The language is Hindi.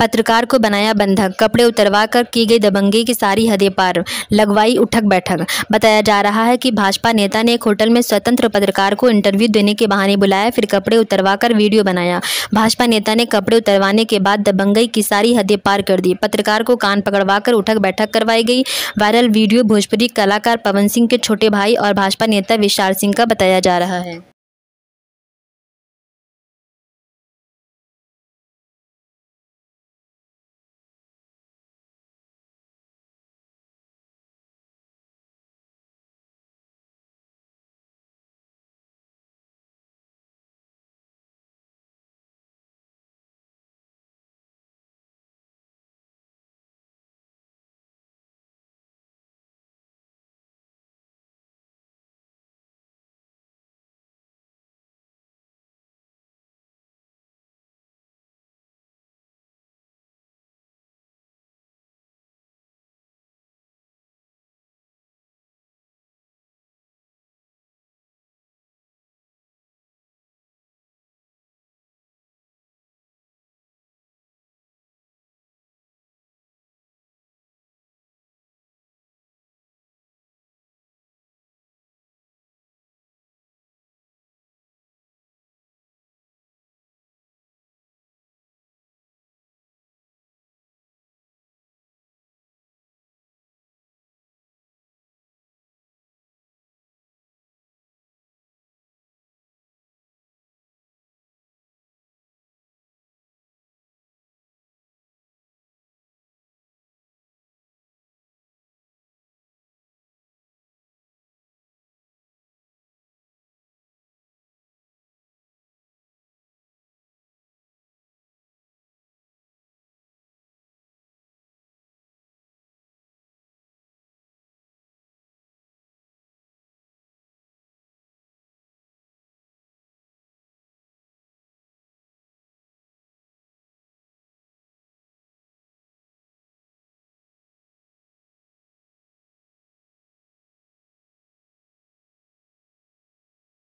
पत्रकार को बनाया बंधक कपड़े उतरवा कर की गई दबंगी की सारी हदे पार लगवाई उठक बैठक बताया जा रहा है कि भाजपा नेता ने एक होटल में स्वतंत्र पत्रकार को इंटरव्यू देने के बहाने बुलाया फिर कपड़े उतरवा कर वीडियो बनाया भाजपा नेता ने कपड़े उतरवाने के बाद दबंगई की सारी हदे पार कर दी पत्रकार को कान पकड़वा कर उठक बैठक करवाई गई वायरल वीडियो भोजपुरी कलाकार पवन सिंह के छोटे भाई और भाजपा नेता विशाल सिंह का बताया जा रहा है